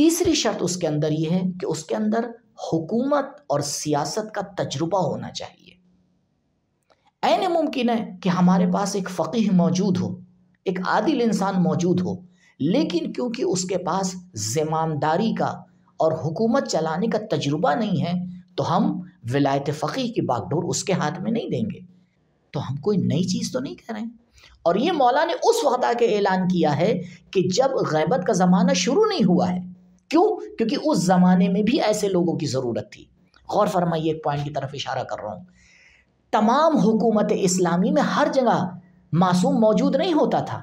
تیسری شرط اس کے اندر یہ ہے کہ اس کے اندر حکومت اور سیاست کا تجربہ ہونا چاہیے این ممکن ہے کہ ہمارے پاس ایک فقیح موجود ہو ایک عادل انسان موجود ہو لیکن کیونکہ اس کے پاس زمامداری کا اور حکومت چلانے کا تجربہ نہیں ہے تو ہم ولایت فقیح کی باغ ڈور اس کے ہاتھ میں نہیں دیں گے تو ہم کوئی نئی چیز تو نہیں کہہ رہے ہیں اور یہ مولا نے اس آ کے اعلان کیا ہے کہ جب غیبت کا زمانہ شروع نہیں ہوا ہے کیوں کیونکہ اس زمانے میں بھی ایسے لوگوں کی ضرورت تھی غور فرمائیے ایک پوائنٹ کی طرف اشارہ کر رہا ہوں تمام حکومت اسلامی میں ہر جگہ معصوم موجود نہیں ہوتا تھا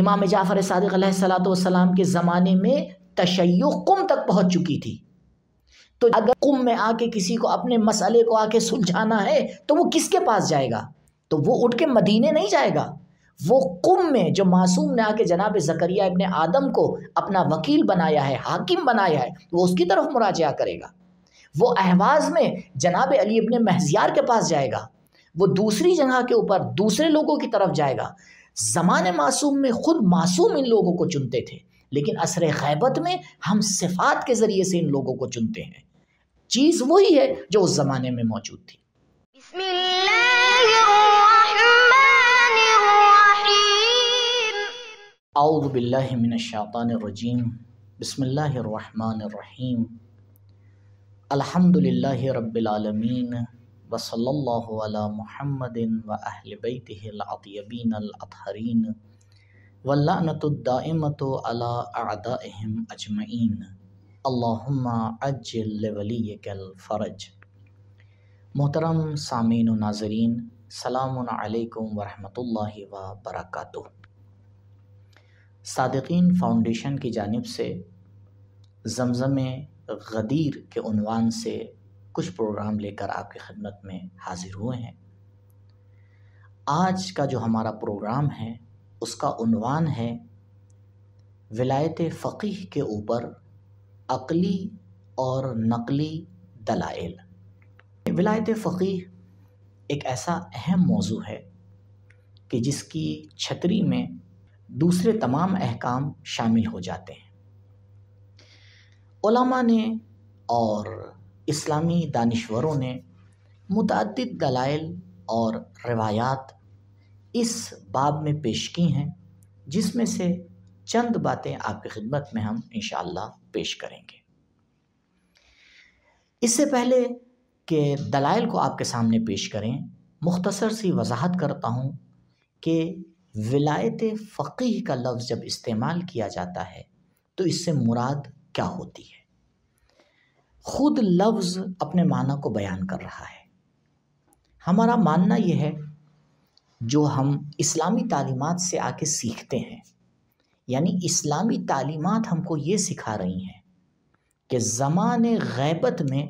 امام جعفر صادق علیہ السلاۃ والسلام کے زمانے میں تشیع کم تک پہنچ چکی تھی تو اگر کم میں آ کے کسی کو اپنے مسئلے کو آ کے سلجھانا ہے تو وہ کس کے پاس جائے گا تو وہ اٹھ کے مدینے نہیں جائے گا وہ کم میں جو معصوم نے آ کے جناب ابن آدم کو اپنا وکیل بنایا ہے حاکم بنایا ہے وہ اس کی طرف مراجعہ کرے گا وہ احواز میں جناب علی ابن محضیار کے پاس جائے گا وہ دوسری جگہ کے اوپر دوسرے لوگوں کی طرف جائے گا زمان معصوم میں خود معصوم ان لوگوں کو چنتے تھے لیکن اثر غیبت میں ہم صفات کے ذریعے سے ان لوگوں کو چنتے ہیں چیز وہی ہے جو اس زمانے میں موجود تھی بسم اللہ اعوذ باللہ من الشیطان الرجیم بسم اللہ الرحمن الرحیم الحمد للہ رب العالمین وصلی اللہ علی محمد و اہل بیتہ العطیبین واللعنت الدائمت علی اعدائہم اجمعین اللہم عجل لولیک الفرج محترم سامین و ناظرین سلام علیکم ورحمت اللہ وبرکاتہ صادقین فاؤنڈیشن کی جانب سے زمزم غدیر کے عنوان سے کچھ پروگرام لے کر آپ کی خدمت میں حاضر ہوئے ہیں آج کا جو ہمارا پروگرام ہے اس کا عنوان ہے ولایت فقیح کے اوپر عقلی اور نقلی دلائل ولایت فقیح ایک ایسا اہم موضوع ہے کہ جس کی چھتری میں دوسرے تمام احکام شامل ہو جاتے ہیں علماء نے اور اسلامی دانشوروں نے متعدد دلائل اور روایات اس باب میں پیش کی ہیں جس میں سے چند باتیں آپ کی خدمت میں ہم انشاءاللہ پیش کریں گے اس سے پہلے کہ دلائل کو آپ کے سامنے پیش کریں مختصر سی وضاحت کرتا ہوں کہ ولایت فقیح کا لفظ جب استعمال کیا جاتا ہے تو اس سے مراد کیا ہوتی ہے خود لفظ اپنے معنی کو بیان کر رہا ہے ہمارا ماننا یہ ہے جو ہم اسلامی تعلیمات سے آ کے سیکھتے ہیں یعنی اسلامی تعلیمات ہم کو یہ سکھا رہی ہیں کہ زمان غیبت میں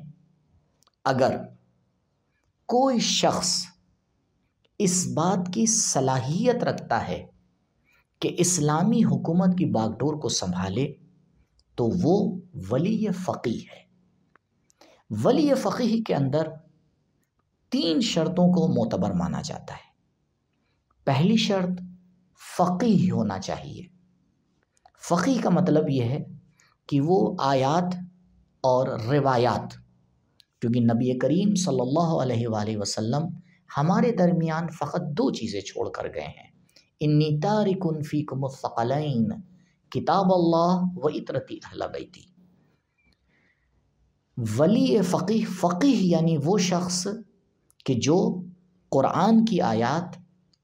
اگر کوئی شخص اس بات کی صلاحیت رکھتا ہے کہ اسلامی حکومت کی باگڈور کو سنبھالے تو وہ ولی فقی ہے ولی فقی کے اندر تین شرطوں کو معتبر مانا جاتا ہے پہلی شرط فقی ہونا چاہیے فقی کا مطلب یہ ہے کہ وہ آیات اور روایات کیونکہ نبی کریم صلی اللہ علیہ وآلہ وسلم ہمارے درمیان فقط دو چیزیں چھوڑ کر گئے ہیں انی تارکن فیکم الثقلین کتاب اللہ و عطرتی اہل بیتی ولی فقی فقی یعنی وہ شخص کہ جو قرآن کی آیات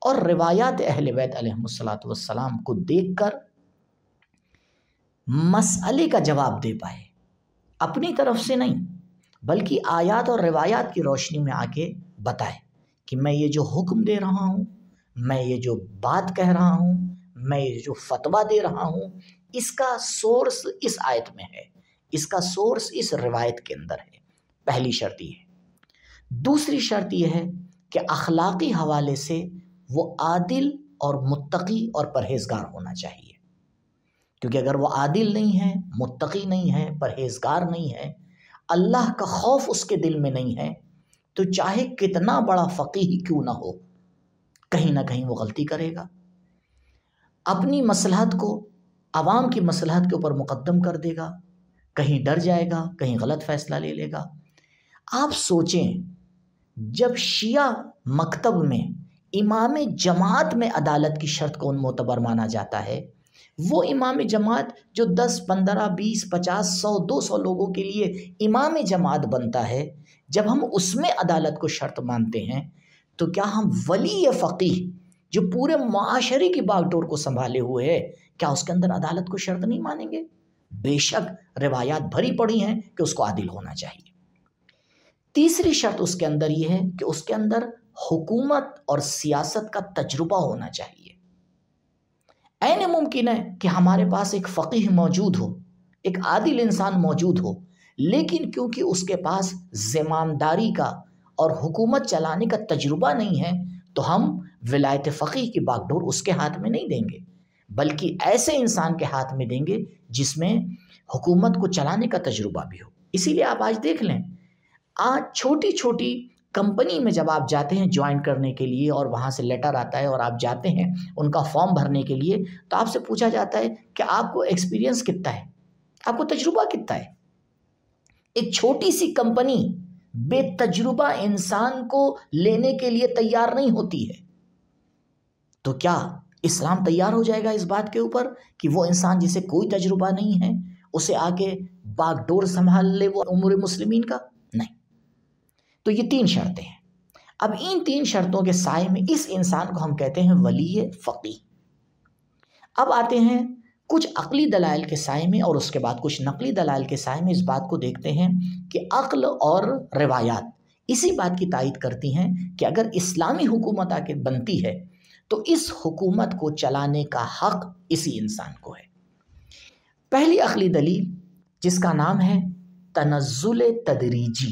اور روایات اہل بیت علیہ السلات وسلام کو دیکھ کر مسئلے کا جواب دے پائے اپنی طرف سے نہیں بلکہ آیات اور روایات کی روشنی میں آ کے بتائے کہ میں یہ جو حکم دے رہا ہوں میں یہ جو بات کہہ رہا ہوں میں یہ جو فتویٰ دے رہا ہوں اس کا سورس اس آیت میں ہے اس کا سورس اس روایت کے اندر ہے پہلی شرط یہ ہے دوسری شرط یہ ہے کہ اخلاقی حوالے سے وہ عادل اور متقی اور پرہیزگار ہونا چاہیے کیونکہ اگر وہ عادل نہیں ہے متقی نہیں ہے پرہیزگار نہیں ہے اللہ کا خوف اس کے دل میں نہیں ہے تو چاہے کتنا بڑا فقی کیوں نہ ہو کہیں نہ کہیں وہ غلطی کرے گا اپنی مسلحت کو عوام کی مسلحت کے اوپر مقدم کر دے گا کہیں ڈر جائے گا کہیں غلط فیصلہ لے لے گا آپ سوچیں جب شیعہ مکتب میں امام جماعت میں عدالت کی شرط کو ان معتبر مانا جاتا ہے وہ امام جماعت جو دس پندرہ بیس پچاس سو دو سو لوگوں کے لیے امام جماعت بنتا ہے جب ہم اس میں عدالت کو شرط مانتے ہیں تو کیا ہم ولی یا فقی جو پورے معاشرے کی باغٹور کو سنبھالے ہوئے ہے کیا اس کے اندر عدالت کو شرط نہیں مانیں گے بے شک روایات بھری پڑی ہیں کہ اس کو عادل ہونا چاہیے تیسری شرط اس کے اندر یہ ہے کہ اس کے اندر حکومت اور سیاست کا تجربہ ہونا چاہیے این ممکن ہے کہ ہمارے پاس ایک فقیح موجود ہو ایک عادل انسان موجود ہو لیکن کیونکہ اس کے پاس زمانداری کا اور حکومت چلانے کا تجربہ نہیں ہے تو ہم ولایت فقیح کی باگڈور اس کے ہاتھ میں نہیں دیں گے بلکہ ایسے انسان کے ہاتھ میں دیں گے جس میں حکومت کو چلانے کا تجربہ بھی ہو اسی لیے آپ آج دیکھ لیں آج چھوٹی چھوٹی کمپنی میں جب آپ جاتے ہیں جوائن کرنے کے لیے اور وہاں سے لیٹر آتا ہے اور آپ جاتے ہیں ان کا فارم بھرنے کے لیے تو آپ سے پوچھا جاتا ہے کہ آپ کو ایکسپیرینس کتنا ہے آپ کو تجربہ کتنا ہے ایک چھوٹی سی کمپنی بے تجربہ انسان کو لینے کے لیے تیار نہیں ہوتی ہے تو کیا اسلام تیار ہو جائے گا اس بات کے اوپر کہ وہ انسان جسے کوئی تجربہ نہیں ہے اسے آگے باغ ڈور سنبھال لے وہ عمر مسلمین کا نہیں تو یہ تین شرطیں ہیں اب ان تین شرطوں کے سائے میں اس انسان کو ہم کہتے ہیں ولی فقی اب آتے ہیں کچھ عقلی دلائل کے سائے میں اور اس کے بعد کچھ نقلی دلائل کے سائے میں اس بات کو دیکھتے ہیں کہ عقل اور روایات اسی بات کی تائید کرتی ہیں کہ اگر اسلامی حکومت آ کے بنتی ہے تو اس حکومت کو چلانے کا حق اسی انسان کو ہے پہلی عقلی دلیل جس کا نام ہے تنزل تدریجی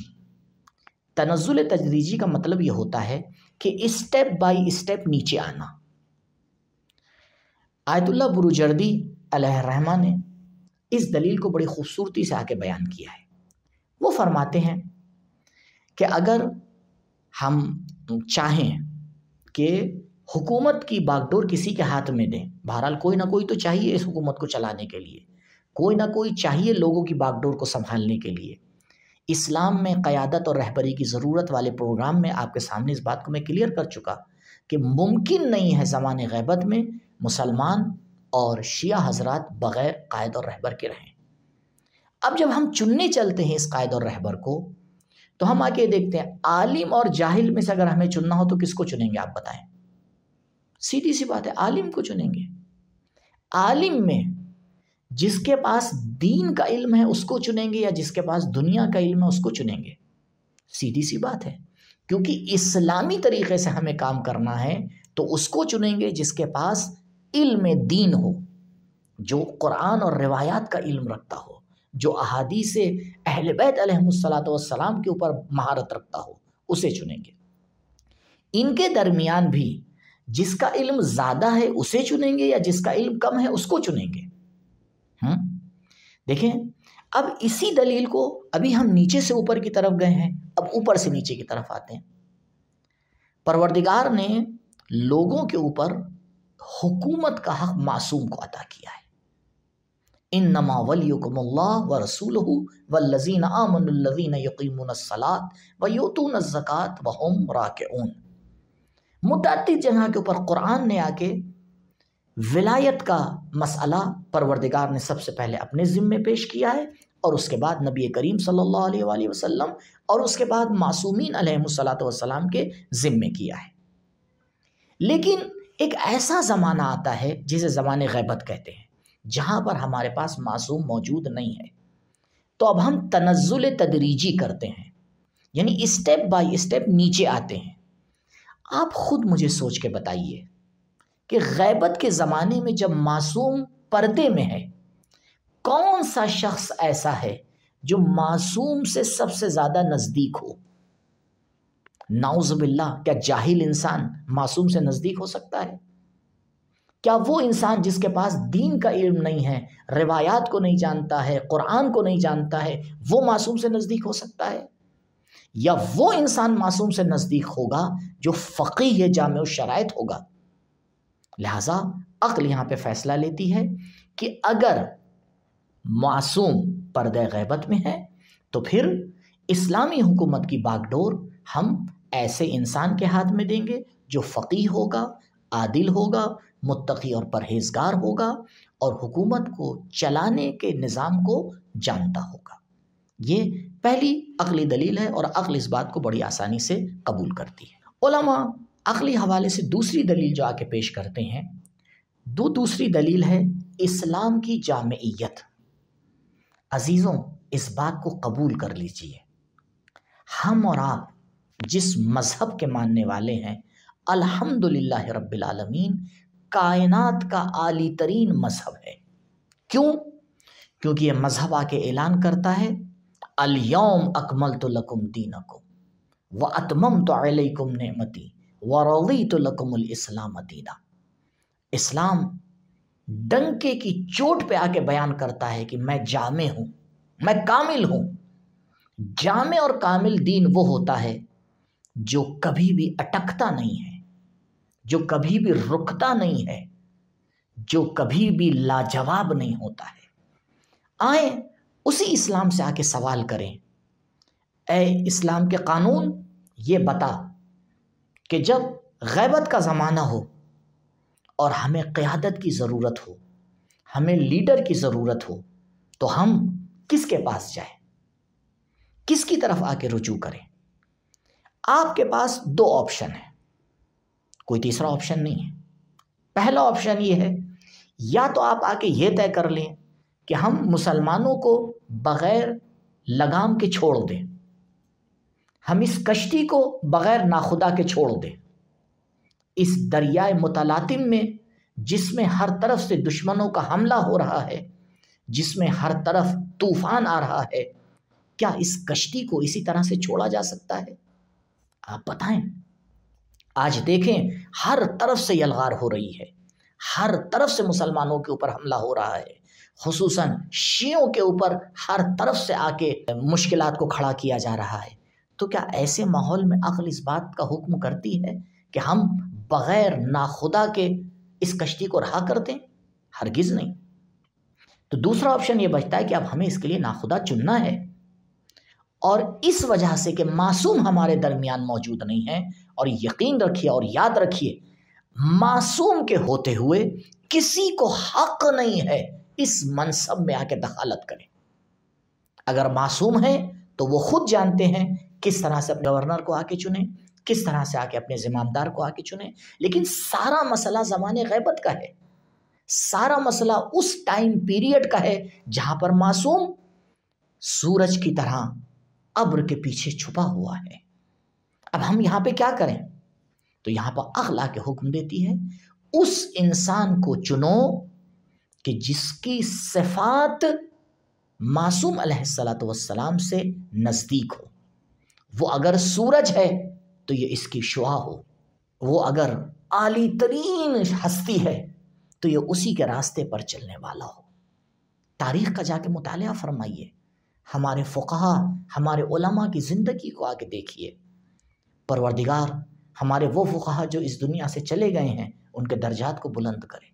تنزل تدریجی کا مطلب یہ ہوتا ہے کہ اسٹیپ بائی اسٹیپ نیچے آنا آیت اللہ برو جردی علیہ رحما نے اس دلیل کو بڑی خوبصورتی سے آ کے بیان کیا ہے وہ فرماتے ہیں کہ اگر ہم چاہیں کہ حکومت کی باغ ڈور کسی کے ہاتھ میں دیں بہرحال کوئی نہ کوئی تو چاہیے اس حکومت کو چلانے کے لیے کوئی نہ کوئی چاہیے لوگوں کی باغ ڈور کو سنبھالنے کے لیے اسلام میں قیادت اور رہبری کی ضرورت والے پروگرام میں آپ کے سامنے اس بات کو میں کلیئر کر چکا کہ ممکن نہیں ہے زمان غیبت میں مسلمان اور شیعہ حضرات بغیر قائد اور رہبر کے رہیں اب جب ہم چننے چلتے ہیں اس قائد اور رہبر کو تو ہم آگے دیکھتے ہیں عالم اور جاہل میں سے اگر ہمیں چننا ہو تو کس کو چنیں گے آپ بتائیں سیدھی سی بات ہے عالم کو چنیں گے عالم میں جس کے پاس دین کا علم ہے اس کو چنیں گے یا جس کے پاس دنیا کا علم ہے اس کو چنیں گے سیدھی سی بات ہے کیونکہ اسلامی طریقے سے ہمیں کام کرنا ہے تو اس کو چنیں گے جس کے پاس علم دین ہو جو قرآن اور روایات کا علم رکھتا ہو جو احادیث اہل بیت علیہ السلاۃ کے اوپر مہارت رکھتا ہو اسے چنیں گے ان کے درمیان بھی جس کا علم زیادہ ہے اسے چنیں گے یا جس کا علم کم ہے اس کو چنیں گے ہم؟ دیکھیں اب اسی دلیل کو ابھی ہم نیچے سے اوپر کی طرف گئے ہیں اب اوپر سے نیچے کی طرف آتے ہیں پروردگار نے لوگوں کے اوپر حکومت کا حق معصوم کو عطا کیا ہے ان نما ولی کم اللہ و رسول ہو و لذین آمن الزین یقیم السلاد و یوتون زکوٰۃ و ہم اون جگہ کے اوپر قرآن نے آ کے ولایت کا مسئلہ پروردگار نے سب سے پہلے اپنے ذمے پیش کیا ہے اور اس کے بعد نبی کریم صلی اللہ علیہ وآلہ وسلم اور اس کے بعد معصومین علیہ السلاۃ وسلام کے ذمے کیا ہے لیکن ایک ایسا زمانہ آتا ہے جسے زمانے غیبت کہتے ہیں جہاں پر ہمارے پاس معصوم موجود نہیں ہے تو اب ہم تنزل تدریجی کرتے ہیں یعنی اسٹیپ بائی اسٹیپ نیچے آتے ہیں آپ خود مجھے سوچ کے بتائیے کہ غیبت کے زمانے میں جب معصوم پردے میں ہے کون سا شخص ایسا ہے جو معصوم سے سب سے زیادہ نزدیک ہو نعوذ باللہ کیا جاہل انسان معصوم سے نزدیک ہو سکتا ہے کیا وہ انسان جس کے پاس دین کا علم نہیں ہے روایات کو نہیں جانتا ہے قرآن کو نہیں جانتا ہے وہ معصوم سے نزدیک ہو سکتا ہے یا وہ انسان معصوم سے نزدیک ہوگا جو فقی ہے جامع شرائط ہوگا لہذا عقل یہاں پہ فیصلہ لیتی ہے کہ اگر معصوم پردہ غیبت میں ہے تو پھر اسلامی حکومت کی باغ ڈور ہم ایسے انسان کے ہاتھ میں دیں گے جو فقی ہوگا عادل ہوگا متقی اور پرہیزگار ہوگا اور حکومت کو چلانے کے نظام کو جانتا ہوگا یہ پہلی عقلی دلیل ہے اور عقل اس بات کو بڑی آسانی سے قبول کرتی ہے علماء عقلی حوالے سے دوسری دلیل جو آ کے پیش کرتے ہیں دو دوسری دلیل ہے اسلام کی جامعیت عزیزوں اس بات کو قبول کر لیجئے ہم اور آپ جس مذہب کے ماننے والے ہیں الحمد رب العالمین کائنات کا عالی ترین مذہب ہے کیوں کیونکہ یہ مذہب آ کے اعلان کرتا ہے الوم اکمل تو لقم دین و اتمم تو نعمتی و روی تو لقم الاسلام دینا اسلام ڈنکے کی چوٹ پہ آ کے بیان کرتا ہے کہ میں جامع ہوں میں کامل ہوں جامع اور کامل دین وہ ہوتا ہے جو کبھی بھی اٹکتا نہیں ہے جو کبھی بھی رکتا نہیں ہے جو کبھی بھی لاجواب نہیں ہوتا ہے آئیں اسی اسلام سے آ کے سوال کریں اے اسلام کے قانون یہ بتا کہ جب غیبت کا زمانہ ہو اور ہمیں قیادت کی ضرورت ہو ہمیں لیڈر کی ضرورت ہو تو ہم کس کے پاس جائیں کس کی طرف آ کے رجوع کریں آپ کے پاس دو آپشن ہیں کوئی تیسرا آپشن نہیں ہے پہلا آپشن یہ ہے یا تو آپ آ کے یہ طے کر لیں کہ ہم مسلمانوں کو بغیر لگام کے چھوڑ دیں ہم اس کشتی کو بغیر ناخدا کے چھوڑ دیں اس دریائے متلاطم میں جس میں ہر طرف سے دشمنوں کا حملہ ہو رہا ہے جس میں ہر طرف طوفان آ رہا ہے کیا اس کشتی کو اسی طرح سے چھوڑا جا سکتا ہے آپ بتائیں آج دیکھیں ہر طرف سے یلغار ہو رہی ہے ہر طرف سے مسلمانوں کے اوپر حملہ ہو رہا ہے خصوصاً شیعوں کے اوپر ہر طرف سے آ کے مشکلات کو کھڑا کیا جا رہا ہے تو کیا ایسے ماحول میں عقل اس بات کا حکم کرتی ہے کہ ہم بغیر ناخدا کے اس کشتی کو رہا کر دیں ہرگز نہیں تو دوسرا آپشن یہ بچتا ہے کہ اب ہمیں اس کے لیے ناخدا چننا ہے اور اس وجہ سے کہ معصوم ہمارے درمیان موجود نہیں ہیں اور یقین رکھیے اور یاد رکھیے معصوم کے ہوتے ہوئے کسی کو حق نہیں ہے اس منصب میں آ کے دخالت کریں اگر معصوم ہیں تو وہ خود جانتے ہیں کس طرح سے اپنے گورنر کو آ کے چنیں کس طرح سے آ کے اپنے دار کو آ کے چنیں لیکن سارا مسئلہ زمان غیبت کا ہے سارا مسئلہ اس ٹائم پیریڈ کا ہے جہاں پر معصوم سورج کی طرح ابر کے پیچھے چھپا ہوا ہے اب ہم یہاں پہ کیا کریں تو یہاں پر کے حکم دیتی ہے اس انسان کو چنو کہ جس کی صفات معصوم علیہ سلات سے نزدیک ہو وہ اگر سورج ہے تو یہ اس کی شعا ہو وہ اگر اعلی ترین ہستی ہے تو یہ اسی کے راستے پر چلنے والا ہو تاریخ کا جا کے مطالعہ فرمائیے ہمارے فقہ ہمارے علماء کی زندگی کو آگے دیکھیے پروردگار ہمارے وہ فقہ جو اس دنیا سے چلے گئے ہیں ان کے درجات کو بلند کرے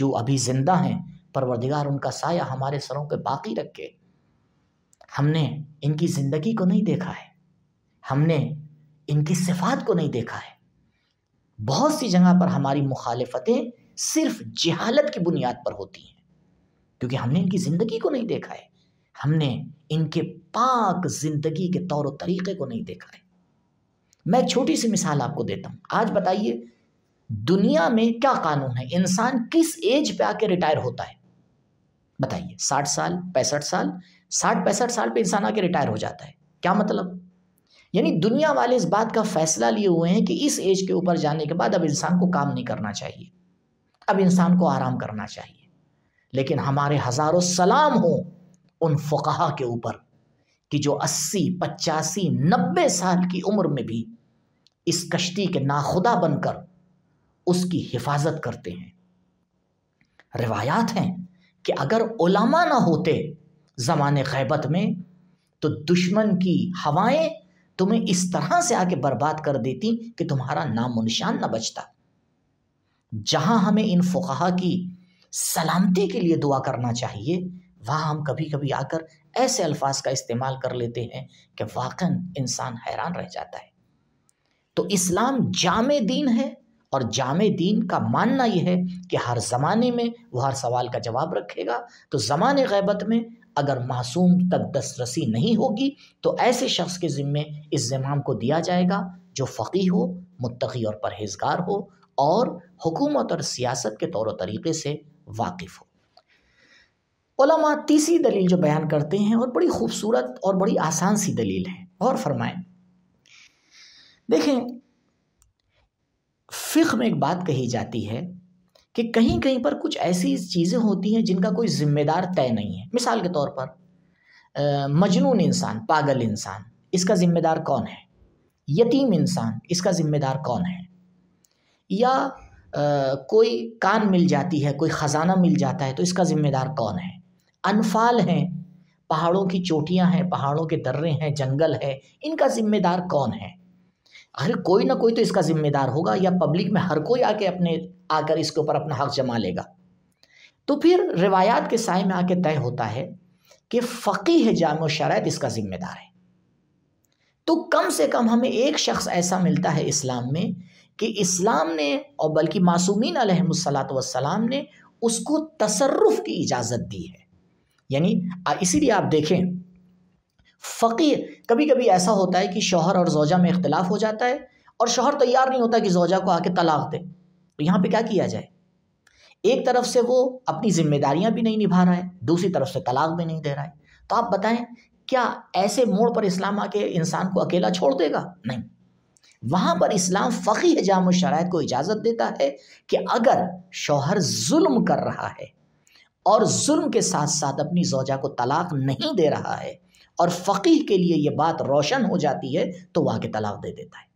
جو ابھی زندہ ہیں پروردگار ان کا سایہ ہمارے سروں پہ باقی رکھے ہم نے ان کی زندگی کو نہیں دیکھا ہے ہم نے ان کی صفات کو نہیں دیکھا ہے بہت سی جگہ پر ہماری مخالفتیں صرف جہالت کی بنیاد پر ہوتی ہیں کیونکہ ہم نے ان کی زندگی کو نہیں دیکھا ہے ہم نے ان کے پاک زندگی کے طور و طریقے کو نہیں دیکھا ہے میں چھوٹی سی مثال آپ کو دیتا ہوں آج بتائیے دنیا میں کیا قانون ہے انسان کس ایج پہ آ کے ریٹائر ہوتا ہے بتائیے ساٹھ سال پینسٹھ سال ساٹھ پینسٹھ سال پہ انسان آ کے ریٹائر ہو جاتا ہے کیا مطلب یعنی دنیا والے اس بات کا فیصلہ لیے ہوئے ہیں کہ اس ایج کے اوپر جانے کے بعد اب انسان کو کام نہیں کرنا چاہیے اب انسان کو آرام کرنا چاہیے لیکن ہمارے ہزاروں سلام ہوں ان فقہا کے اوپر کہ جو اسی پچاسی نبے سال کی عمر میں بھی اس کشتی کے ناخدا بن کر اس کی حفاظت کرتے ہیں روایات ہیں کہ اگر علماء نہ ہوتے زمانے خیبت میں تو دشمن کی ہوائیں تمہیں اس طرح سے آ کے برباد کر دیتی کہ تمہارا نام و نشان نہ بچتا جہاں ہمیں ان فقہا کی سلامتی کے لیے دعا کرنا چاہیے وہاں ہم کبھی کبھی آ کر ایسے الفاظ کا استعمال کر لیتے ہیں کہ واقع انسان حیران رہ جاتا ہے تو اسلام جامع دین ہے اور جامع دین کا ماننا یہ ہے کہ ہر زمانے میں وہ ہر سوال کا جواب رکھے گا تو زمان غیبت میں اگر معصوم تک دسترسی رسی نہیں ہوگی تو ایسے شخص کے ذمے اس زمام کو دیا جائے گا جو فقی ہو متقی اور پرہیزگار ہو اور حکومت اور سیاست کے طور و طریقے سے واقف ہو علماء تیسری دلیل جو بیان کرتے ہیں اور بڑی خوبصورت اور بڑی آسان سی دلیل ہے اور فرمائیں دیکھیں فقہ میں ایک بات کہی جاتی ہے کہ کہیں کہیں پر کچھ ایسی چیزیں ہوتی ہیں جن کا کوئی ذمہ دار طے نہیں ہے مثال کے طور پر مجنون انسان پاگل انسان اس کا ذمہ دار کون ہے یتیم انسان اس کا ذمہ دار کون ہے یا کوئی کان مل جاتی ہے کوئی خزانہ مل جاتا ہے تو اس کا ذمہ دار کون ہے انفال ہیں پہاڑوں کی چوٹیاں ہیں پہاڑوں کے درے ہیں جنگل ہیں ان کا ذمہ دار کون ہے اگر کوئی نہ کوئی تو اس کا ذمہ دار ہوگا یا پبلک میں ہر کوئی آ کے اپنے آ کر اس کے اوپر اپنا حق جما لے گا تو پھر روایات کے سائے میں آ کے طے ہوتا ہے کہ فقی ہے جامع و شرائط اس کا ذمہ دار ہے تو کم سے کم ہمیں ایک شخص ایسا ملتا ہے اسلام میں کہ اسلام نے اور بلکہ معصومین علیہ السلاۃ والسلام نے اس کو تصرف کی اجازت دی ہے یعنی اسی لیے آپ دیکھیں فقیر کبھی کبھی ایسا ہوتا ہے کہ شوہر اور زوجہ میں اختلاف ہو جاتا ہے اور شوہر تیار نہیں ہوتا کہ زوجہ کو آ کے طلاق دے تو یہاں پہ کیا کیا جائے ایک طرف سے وہ اپنی ذمہ داریاں بھی نہیں نبھا رہا ہے دوسری طرف سے طلاق بھی نہیں دے رہا ہے تو آپ بتائیں کیا ایسے موڑ پر اسلام آ کے انسان کو اکیلا چھوڑ دے گا نہیں وہاں پر اسلام حجام و شرائط کو اجازت دیتا ہے کہ اگر شوہر ظلم کر رہا ہے اور ظلم کے ساتھ ساتھ اپنی زوجہ کو طلاق نہیں دے رہا ہے اور فقیر کے لیے یہ بات روشن ہو جاتی ہے تو وہاں کے طلاق دے دیتا ہے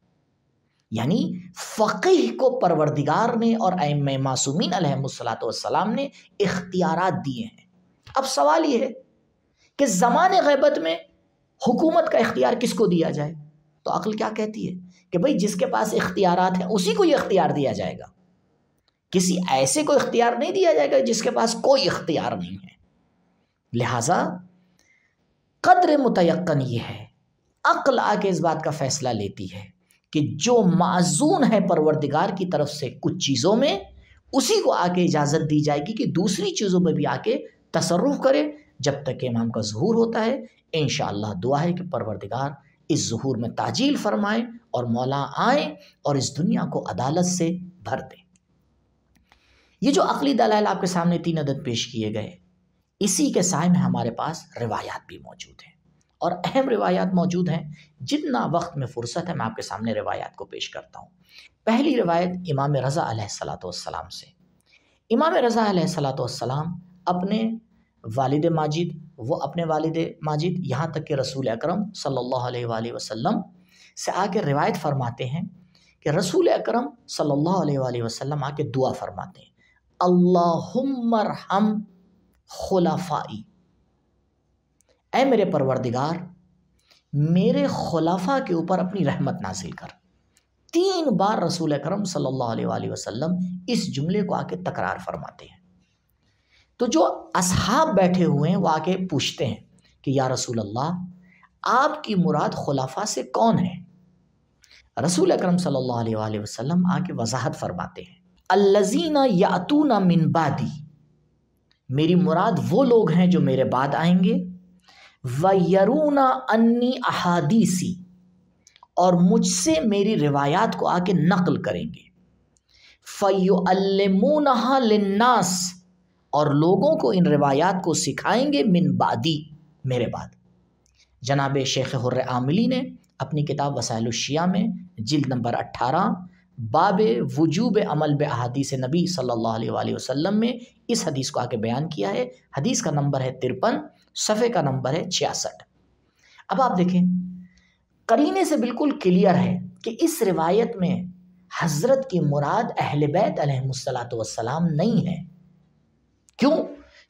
یعنی فقیح کو پروردگار نے اور ایم معصومین علیہ صلاحت والسلام نے اختیارات دیے ہیں اب سوال یہ ہے کہ زمان غیبت میں حکومت کا اختیار کس کو دیا جائے تو عقل کیا کہتی ہے کہ بھئی جس کے پاس اختیارات ہیں اسی کو یہ اختیار دیا جائے گا کسی ایسے کو اختیار نہیں دیا جائے گا جس کے پاس کوئی اختیار نہیں ہے لہٰذا قدر متعقن یہ ہے عقل آ کے اس بات کا فیصلہ لیتی ہے کہ جو معزون ہے پروردگار کی طرف سے کچھ چیزوں میں اسی کو آ کے اجازت دی جائے گی کہ دوسری چیزوں میں بھی آ کے تصرف کرے جب تک کہ امام کا ظہور ہوتا ہے انشاءاللہ دعا ہے کہ پروردگار اس ظہور میں تاجیل فرمائے اور مولا آئیں اور اس دنیا کو عدالت سے بھر دیں یہ جو عقلی دلائل آپ کے سامنے تین عدد پیش کیے گئے اسی کے سائے میں ہمارے پاس روایات بھی موجود ہیں اور اہم روایات موجود ہیں جتنا وقت میں فرصت ہے میں آپ کے سامنے روایات کو پیش کرتا ہوں پہلی روایت امام رضا علیہ السلام سے امام رضا علیہ السلام والسلام اپنے والد ماجد وہ اپنے والد ماجد یہاں تک کہ رسول اکرم صلی اللہ علیہ وآلہ وسلم سے آ کے روایت فرماتے ہیں کہ رسول اکرم صلی اللہ علیہ وآلہ وسلم آ کے دعا فرماتے ہیں اللہم ارحم خلافائی اے میرے پروردگار میرے خلافہ کے اوپر اپنی رحمت نازل کر تین بار رسول اکرم صلی اللہ علیہ وآلہ وسلم اس جملے کو آ کے تکرار فرماتے ہیں تو جو اصحاب بیٹھے ہوئے ہیں وہ آ کے پوچھتے ہیں کہ یا رسول اللہ آپ کی مراد خلافہ سے کون ہے رسول اکرم صلی اللہ علیہ وآلہ وسلم آ کے وضاحت فرماتے ہیں الزینہ یا من بادی میری مراد وہ لوگ ہیں جو میرے بعد آئیں گے و یرونا انی احادیثی اور مجھ سے میری روایات کو آ کے نقل کریں گے فیو المونہ لناس اور لوگوں کو ان روایات کو سکھائیں گے من بادی میرے بعد جناب شیخ حر عاملی نے اپنی کتاب وسائل الشیعہ میں جلد نمبر اٹھارہ باب وجوب عمل بے احادیث نبی صلی اللہ علیہ وآلہ وسلم میں اس حدیث کو آگے بیان کیا ہے حدیث کا نمبر ہے ترپن صفحے کا نمبر ہے اب آپ دیکھیں سے بالکل کلیئر ہے کہ اس روایت میں حضرت کی مراد اہل بیت علیہ السلاۃ والسلام نہیں ہے کیوں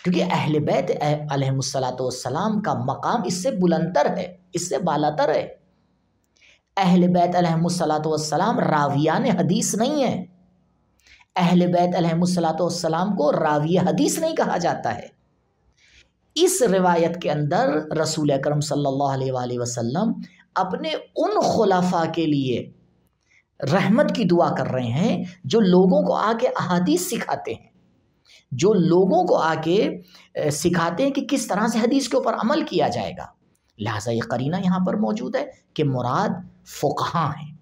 کیونکہ اہل بیت علیہ السلاۃ والسلام کا مقام اس سے بلندر ہے اس سے بالاتر ہے اہل بیت علیہ الصلاۃ والسلام راویان حدیث نہیں ہیں اہل بیت علیہ الصلاۃ والسلام کو راوی حدیث نہیں کہا جاتا ہے اس روایت کے اندر رسول اکرم صلی اللہ علیہ وآلہ وسلم اپنے ان خلافہ کے لیے رحمت کی دعا کر رہے ہیں جو لوگوں کو آ کے احادیث سکھاتے ہیں جو لوگوں کو آ کے سکھاتے ہیں کہ کس طرح سے حدیث کے اوپر عمل کیا جائے گا لہٰذا یہ قرینہ یہاں پر موجود ہے کہ مراد فقہاں ہیں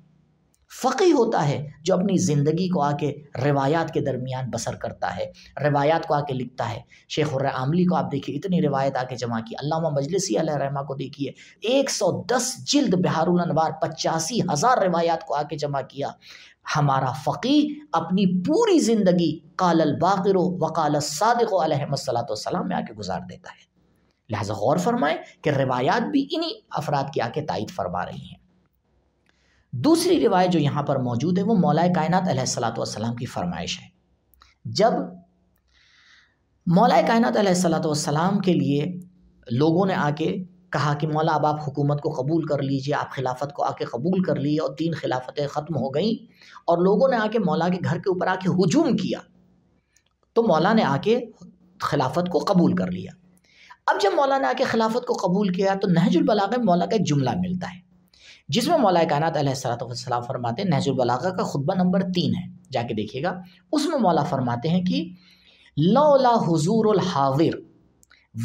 فقی ہوتا ہے جو اپنی زندگی کو آ کے روایات کے درمیان بسر کرتا ہے روایات کو آ کے لکھتا ہے شیخ الر عاملی کو آپ دیکھیے اتنی روایت آ کے جمع کی علامہ مجلسی علیہ رحمہ کو دیکھیے ایک سو دس جلد بہار الانوار پچاسی ہزار روایات کو آ کے جمع کیا ہمارا فقی اپنی پوری زندگی قال الباقر و الصادق صادق السلام میں آ کے گزار دیتا ہے لہذا غور فرمائیں کہ روایات بھی انہی افراد کی آ کے تائید فرما رہی ہیں دوسری روایت جو یہاں پر موجود ہے وہ مولا کائنات علیہ السلاۃ والسلام کی فرمائش ہے جب مولا کائنات علیہ السلاۃ والسلام کے لیے لوگوں نے آ کے کہا کہ مولا اب آپ حکومت کو قبول کر لیجئے آپ خلافت کو آ کے قبول کر لیے اور تین خلافتیں ختم ہو گئیں اور لوگوں نے آ کے مولا کے گھر کے اوپر آ کے ہجوم کیا تو مولا نے آ کے خلافت کو قبول کر لیا اب جب مولانا کے خلافت کو قبول کیا تو نہج البلاغہ مولا کا جملہ ملتا ہے جس میں مولا کائنات علیہ صلاح والسلام فرماتے نہج البلاغہ کا خطبہ نمبر تین ہے جا کے دیکھیے گا اس میں مولا فرماتے ہیں کہ لولا حضور الحاور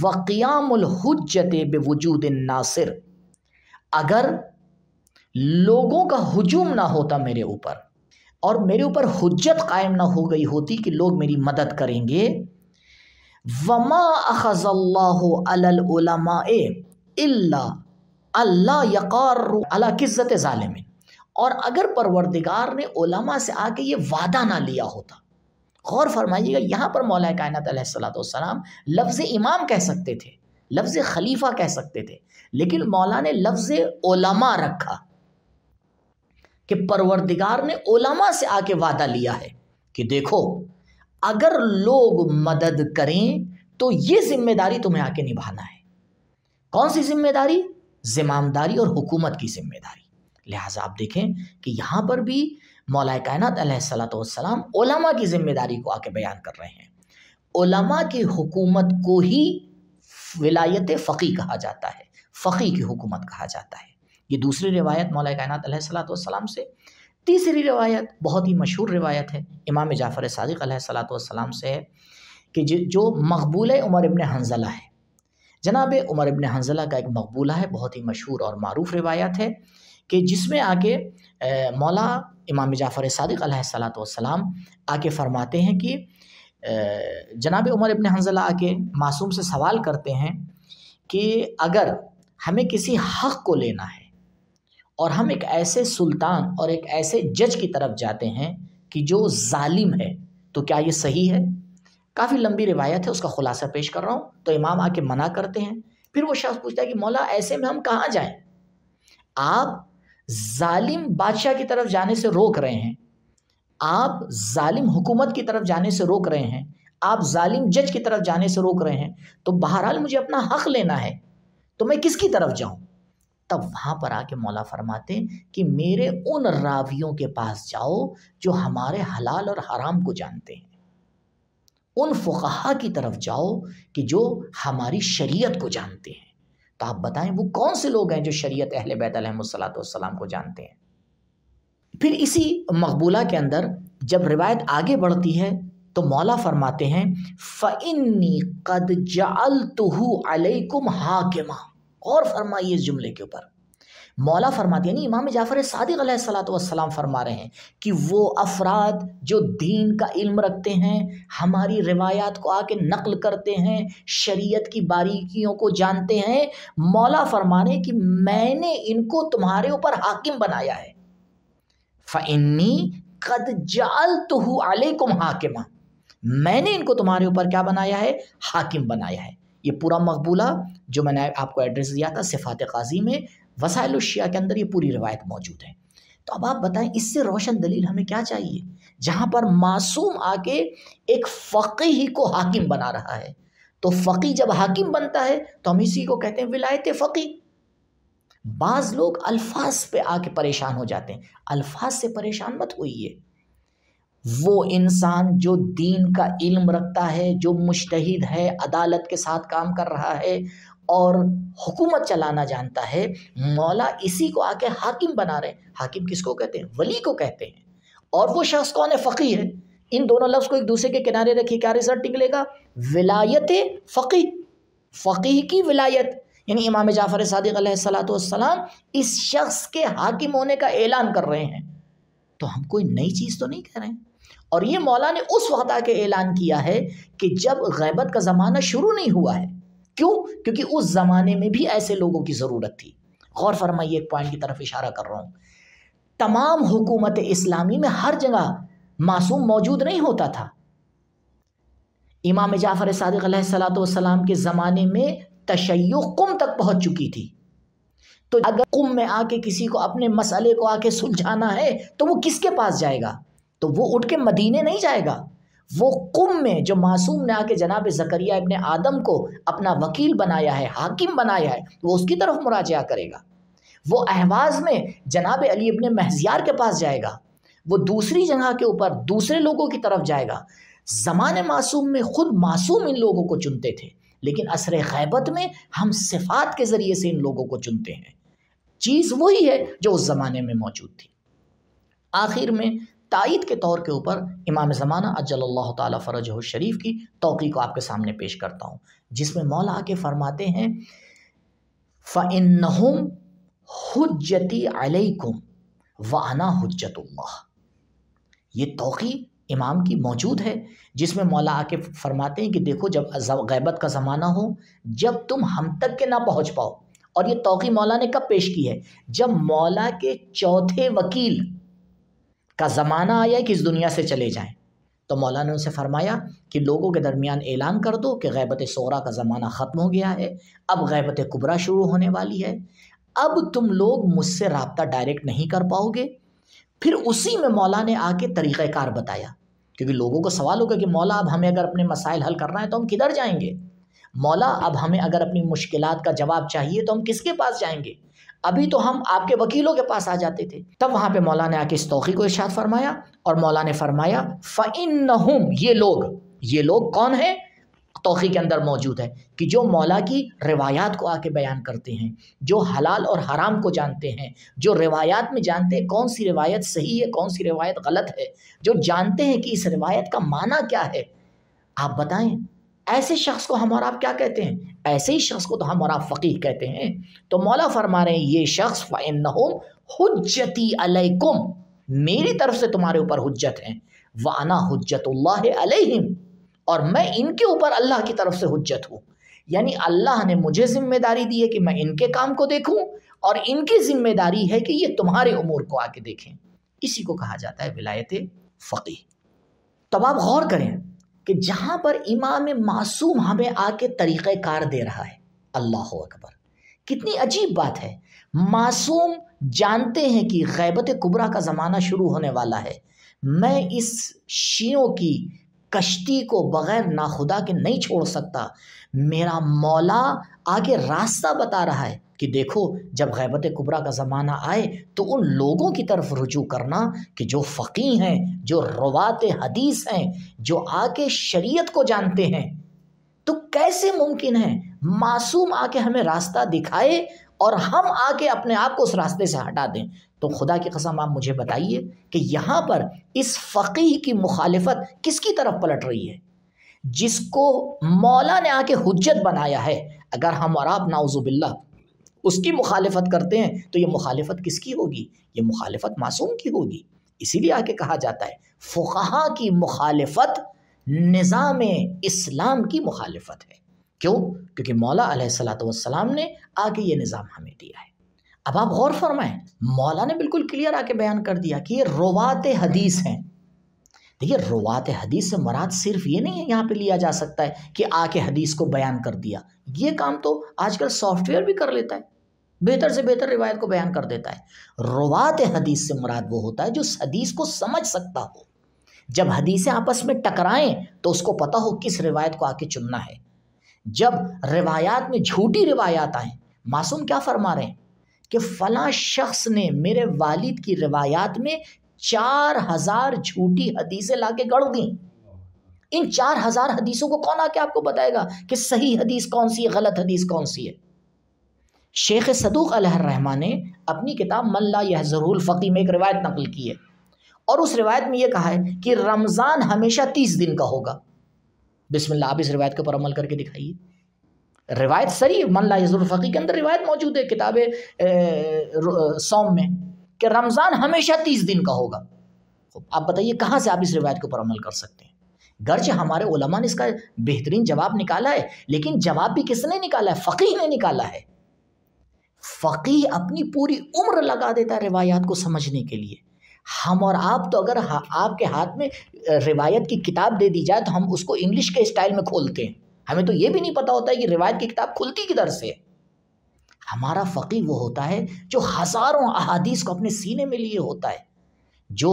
وقیام الحجت بے وجود ناصر اگر لوگوں کا ہجوم نہ ہوتا میرے اوپر اور میرے اوپر حجت قائم نہ ہو گئی ہوتی کہ لوگ میری مدد کریں گے وما اخذ اللہ علی العلماء الا اللہ یقار علی قزت ظالم اور اگر پروردگار نے علماء سے آ کے یہ وعدہ نہ لیا ہوتا غور فرمائیے گا یہاں پر مولا کائنات علیہ السلات والسلام لفظ امام کہہ سکتے تھے لفظ خلیفہ کہہ سکتے تھے لیکن مولا نے لفظ علماء رکھا کہ پروردگار نے علماء سے آ کے وعدہ لیا ہے کہ دیکھو اگر لوگ مدد کریں تو یہ ذمہ داری تمہیں آ کے نبھانا ہے کون سی ذمہ داری ذمہ داری اور حکومت کی ذمہ داری لہٰذا آپ دیکھیں کہ یہاں پر بھی مولا کائنات علیہ السلاۃ والسلام علماء کی ذمہ داری کو آ کے بیان کر رہے ہیں علماء کی حکومت کو ہی ولایت فقی کہا جاتا ہے فقی کی حکومت کہا جاتا ہے یہ دوسری روایت مولا کائنات علیہ السلاۃ والسلام سے تیسری روایت بہت ہی مشہور روایت ہے امام جعفر صادق علیہ صلاۃ والسلام سے ہے کہ جو مقبول عمر ابن حنزلہ ہے جناب عمر ابن حنزلہ کا ایک مقبولہ ہے بہت ہی مشہور اور معروف روایت ہے کہ جس میں آ کے مولا امام جعفر صادق علیہ صلاۃ والسلام آ کے فرماتے ہیں کہ جناب عمر ابن حنزلہ آ کے معصوم سے سوال کرتے ہیں کہ اگر ہمیں کسی حق کو لینا ہے اور ہم ایک ایسے سلطان اور ایک ایسے جج کی طرف جاتے ہیں کہ جو ظالم ہے تو کیا یہ صحیح ہے کافی لمبی روایت ہے اس کا خلاصہ پیش کر رہا ہوں تو امام آ کے منع کرتے ہیں پھر وہ شخص پوچھتا ہے کہ مولا ایسے میں ہم کہاں جائیں آپ ظالم بادشاہ کی طرف جانے سے روک رہے ہیں آپ ظالم حکومت کی طرف جانے سے روک رہے ہیں آپ ظالم جج کی طرف جانے سے روک رہے ہیں تو بہرحال مجھے اپنا حق لینا ہے تو میں کس کی طرف جاؤں تب وہاں پر آ کے مولا فرماتے ہیں کہ میرے ان راویوں کے پاس جاؤ جو ہمارے حلال اور حرام کو جانتے ہیں ان فقہا کی طرف جاؤ کہ جو ہماری شریعت کو جانتے ہیں تو آپ بتائیں وہ کون سے لوگ ہیں جو شریعت اہل بیت الحمد وصلاۃ والسلام کو جانتے ہیں پھر اسی مقبولہ کے اندر جب روایت آگے بڑھتی ہے تو مولا فرماتے ہیں عَلَيْكُمْ حَاكِمًا غور فرمائیے اس جملے کے اوپر مولا فرماتی یعنی امام جعفر صادق علیہ السلاۃ والسلام فرما رہے ہیں کہ وہ افراد جو دین کا علم رکھتے ہیں ہماری روایات کو آ کے نقل کرتے ہیں شریعت کی باریکیوں کو جانتے ہیں مولا فرمانے کہ میں نے ان کو تمہارے اوپر حاکم بنایا ہے فنی قد جال تو ہوں میں نے ان کو تمہارے اوپر کیا بنایا ہے حاکم بنایا ہے یہ پورا مقبولہ جو میں نے آپ کو ایڈریس دیا تھا صفات قاضی میں وسائل الشیعہ کے اندر یہ پوری روایت موجود ہے تو اب آپ بتائیں اس سے روشن دلیل ہمیں کیا چاہیے جہاں پر معصوم آ کے ایک فقی ہی کو حاکم بنا رہا ہے تو فقی جب حاکم بنتا ہے تو ہم اسی کو کہتے ہیں ولایت فقی بعض لوگ الفاظ پہ آ کے پریشان ہو جاتے ہیں الفاظ سے پریشان مت ہوئیے ہے وہ انسان جو دین کا علم رکھتا ہے جو مشتحد ہے عدالت کے ساتھ کام کر رہا ہے اور حکومت چلانا جانتا ہے مولا اسی کو آ کے حاکم بنا رہے ہیں حاکم کس کو کہتے ہیں ولی کو کہتے ہیں اور وہ شخص کون ہے فقی ہے ان دونوں لفظ کو ایک دوسرے کے کنارے رکھیے کیا ری نکلے گا ولایت فقی فقی کی ولایت یعنی امام جعفر صادق علیہ السلاۃ والسلام السلام اس شخص کے حاکم ہونے کا اعلان کر رہے ہیں تو ہم کوئی نئی چیز تو نہیں کہہ رہے ہیں اور یہ مولا نے اس وقت کے اعلان کیا ہے کہ جب غیبت کا زمانہ شروع نہیں ہوا ہے کیوں کیونکہ اس زمانے میں بھی ایسے لوگوں کی ضرورت تھی غور فرمائیے ایک پوائنٹ کی طرف اشارہ کر رہا ہوں تمام حکومت اسلامی میں ہر جگہ معصوم موجود نہیں ہوتا تھا امام جعفر علیہ السلاۃ والسلام کے زمانے میں تشیع قم تک پہنچ چکی تھی تو اگر قم میں آ کے کسی کو اپنے مسئلے کو آ کے سلجھانا ہے تو وہ کس کے پاس جائے گا تو وہ اٹھ کے مدینے نہیں جائے گا وہ کم میں جو معصوم نے آ کے جناب آدم کو اپنا وکیل بنایا ہے حاکم بنایا ہے وہ اس کی طرف مراجعہ کرے گا وہ احواز میں جناب علی ابن محضیار کے پاس جائے گا وہ دوسری جگہ کے اوپر دوسرے لوگوں کی طرف جائے گا زمان معصوم میں خود معصوم ان لوگوں کو چنتے تھے لیکن اثر غیبت میں ہم صفات کے ذریعے سے ان لوگوں کو چنتے ہیں چیز وہی ہے جو اس زمانے میں موجود تھی آخر میں تائید کے طور کے اوپر امام زمانہ اجل اللہ تعالیٰ فرجح الشریف کی توقی کو آپ کے سامنے پیش کرتا ہوں جس میں مولا کے فرماتے ہیں حُجَّتِ حجتی وَأَنَا حجت الح یہ توقی امام کی موجود ہے جس میں مولا آ کے فرماتے ہیں کہ دیکھو جب غیبت کا زمانہ ہو جب تم ہم تک کے نہ پہنچ پاؤ اور یہ توقی مولا نے کب پیش کی ہے جب مولا کے چوتھے وکیل کا زمانہ آیا کہ اس دنیا سے چلے جائیں تو مولانا نے اسے فرمایا کہ لوگوں کے درمیان اعلان کر دو کہ غیبت صورا کا زمانہ ختم ہو گیا ہے اب غیبت قبرا شروع ہونے والی ہے اب تم لوگ مجھ سے رابطہ ڈائریکٹ نہیں کر پاؤ گے پھر اسی میں مولا نے آ کے طریقہ کار بتایا کیونکہ لوگوں کو سوال ہوگا کہ مولا اب ہمیں اگر اپنے مسائل حل کرنا ہے تو ہم کدھر جائیں گے مولا اب ہمیں اگر اپنی مشکلات کا جواب چاہیے تو ہم کس کے پاس جائیں گے ابھی تو ہم آپ کے وکیلوں کے پاس آ جاتے تھے تب وہاں پہ مولا نے اس توقع کو ارشاد فرمایا اور مولا نے فرمایا یہ لوگ کون ہیں توقی کے اندر موجود ہے کہ جو مولا کی روایات کو آ کے بیان کرتے ہیں جو حلال اور حرام کو جانتے ہیں جو روایات میں جانتے ہیں کون سی روایت صحیح ہے کون سی روایت غلط ہے جو جانتے ہیں کہ اس روایت کا معنی کیا ہے آپ بتائیں ایسے شخص کو ہم اور آپ کیا کہتے ہیں ایسے ہی شخص کو تو ہم اور آپ فقیر کہتے ہیں تو مولا فرما رہے ہیں یہ شخص فَإِنَّهُمْ حُجَّتِ عَلَيْكُمْ میری طرف سے تمہارے اوپر حجت ہیں وَأَنَا حُجَّتُ اللَّهِ عَلَيْهِمْ اور میں ان کے اوپر اللہ کی طرف سے حجت ہوں یعنی اللہ نے مجھے ذمہ داری دی ہے کہ میں ان کے کام کو دیکھوں اور ان کی ذمہ داری ہے کہ یہ تمہارے امور کو آ دیکھیں اسی کو کہا جاتا ہے ولایت فقی تو آپ غور کریں کہ جہاں پر امام معصوم ہمیں آ کے طریقہ کار دے رہا ہے اللہ اکبر کتنی عجیب بات ہے معصوم جانتے ہیں کہ غیبت قبرا کا زمانہ شروع ہونے والا ہے میں اس شیوں کی کشتی کو بغیر ناخدا کے نہیں چھوڑ سکتا میرا مولا آگے راستہ بتا رہا ہے کہ دیکھو جب غیبت کبرا کا زمانہ آئے تو ان لوگوں کی طرف رجوع کرنا کہ جو فقی ہیں جو روات حدیث ہیں جو آ کے شریعت کو جانتے ہیں تو کیسے ممکن ہے معصوم آ کے ہمیں راستہ دکھائے اور ہم آ کے اپنے آپ کو اس راستے سے ہٹا دیں تو خدا کی قسم آپ مجھے بتائیے کہ یہاں پر اس فقیح کی مخالفت کس کی طرف پلٹ رہی ہے جس کو مولا نے آ کے حجت بنایا ہے اگر ہم اور آپ نعوذ باللہ اس کی مخالفت کرتے ہیں تو یہ مخالفت کس کی ہوگی یہ مخالفت معصوم کی ہوگی اسی لیے آ کے کہا جاتا ہے فقہ کی مخالفت نظام اسلام کی مخالفت ہے کیوں کیونکہ مولا علیہ السلات وسلام نے آ کے یہ نظام ہمیں دیا ہے اب آپ غور فرمائیں مولا نے بالکل کلیئر آ کے بیان کر دیا کہ یہ روات حدیث ہیں دیکھیے روات حدیث سے مراد صرف یہ نہیں ہے یہاں پہ لیا جا سکتا ہے کہ آ کے حدیث کو بیان کر دیا یہ کام تو آج کل سافٹ ویئر بھی کر لیتا ہے بہتر سے بہتر روایت کو بیان کر دیتا ہے روات حدیث سے مراد وہ ہوتا ہے جو حدیث کو سمجھ سکتا ہو جب حدیثیں آپس میں ٹکرائیں تو اس کو پتا ہو کس روایت کو آ کے چننا ہے جب روایات میں جھوٹی روایات آئیں معصوم کیا فرما رہے ہیں کہ فلاں شخص نے میرے والد کی روایات میں چار ہزار جھوٹی حدیثیں لا کے گڑ دیں ان چار ہزار حدیثوں کو کون آ کے آپ کو بتائے گا کہ صحیح حدیث کون سی ہے غلط حدیث کون سی ہے شیخ صدوق علیہ الرحمٰ نے اپنی کتاب ملا یہ الفقی میں ایک روایت نقل کی ہے اور اس روایت میں یہ کہا ہے کہ رمضان ہمیشہ تیس دن کا ہوگا بسم اللہ آپ اس روایت کے اوپر عمل کر کے دکھائیے روایت سری من لا یزر الفقی کے اندر روایت موجود ہے کتاب سوم میں کہ رمضان ہمیشہ تیس دن کا ہوگا آپ بتائیے کہاں سے آپ اس روایت کو اوپر عمل کر سکتے ہیں گرچہ ہمارے علماء نے اس کا بہترین جواب نکالا ہے لیکن جواب بھی کس نے نکالا ہے فقی نے نکالا ہے فقی اپنی پوری عمر لگا دیتا ہے روایات کو سمجھنے کے لیے ہم اور آپ تو اگر ہاں، آپ کے ہاتھ میں روایت کی کتاب دے دی جائے تو ہم اس کو انگلش کے اسٹائل میں کھولتے ہیں ہمیں تو یہ بھی نہیں پتہ ہوتا ہے کہ روایت کی کتاب کھلتی کدھر سے ہمارا فقی وہ ہوتا ہے جو ہزاروں احادیث کو اپنے سینے میں لیے ہوتا ہے جو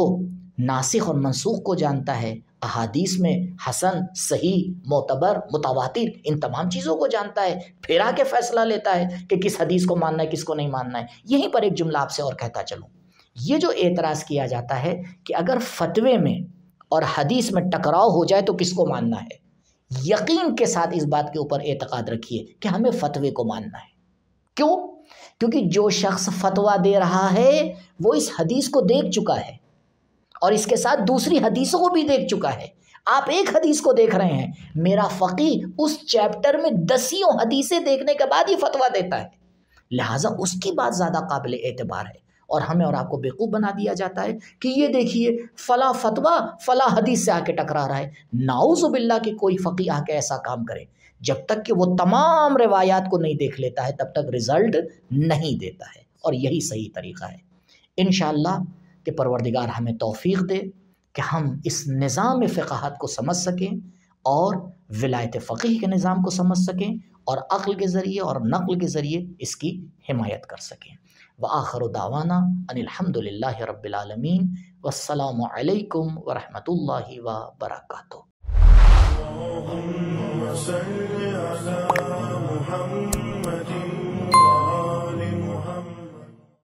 ناسخ اور منسوخ کو جانتا ہے احادیث میں حسن صحیح معتبر متواتر ان تمام چیزوں کو جانتا ہے پھیرا کے فیصلہ لیتا ہے کہ کس حدیث کو ماننا ہے کس کو نہیں ماننا ہے یہیں پر ایک جملہ آپ سے اور کہتا چلوں یہ جو اعتراض کیا جاتا ہے کہ اگر فتوے میں اور حدیث میں ٹکراؤ ہو جائے تو کس کو ماننا ہے یقین کے ساتھ اس بات کے اوپر اعتقاد رکھیے کہ ہمیں فتوے کو ماننا ہے کیوں کیونکہ جو شخص فتویٰ دے رہا ہے وہ اس حدیث کو دیکھ چکا ہے اور اس کے ساتھ دوسری حدیثوں کو بھی دیکھ چکا ہے آپ ایک حدیث کو دیکھ رہے ہیں میرا فقی اس چیپٹر میں دسیوں حدیثیں دیکھنے کے بعد ہی فتویٰ دیتا ہے لہٰذا اس کی بات زیادہ قابل اعتبار ہے اور ہمیں اور آپ کو بےقوب بنا دیا جاتا ہے کہ یہ دیکھیے فلاں فتوا حدیث سے آ کے ٹکرا رہا ہے ناؤز باللہ کہ کوئی فقی آ کے ایسا کام کرے جب تک کہ وہ تمام روایات کو نہیں دیکھ لیتا ہے تب تک رزلٹ نہیں دیتا ہے اور یہی صحیح طریقہ ہے ان شاء اللہ پروردگار ہمیں توفیق دے کہ ہم اس نظام فقاحت کو سمجھ سکیں اور ولایت فقیح کے نظام کو سمجھ سکیں اور عقل کے ذریعے اور نقل کے ذریعے اس کی حمایت کر سکیں وآخر دعوانا ان الحمد للہ رب العالمین والسلام علیکم ورحمۃ اللہ علی محمد